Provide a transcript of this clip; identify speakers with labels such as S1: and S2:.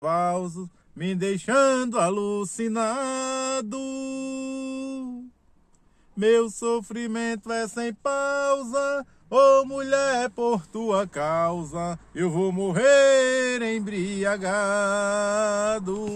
S1: valsos, me deixando alucinado. Meu sofrimento é sem pausa, ô oh, mulher, é por tua causa, eu vou morrer embriagado.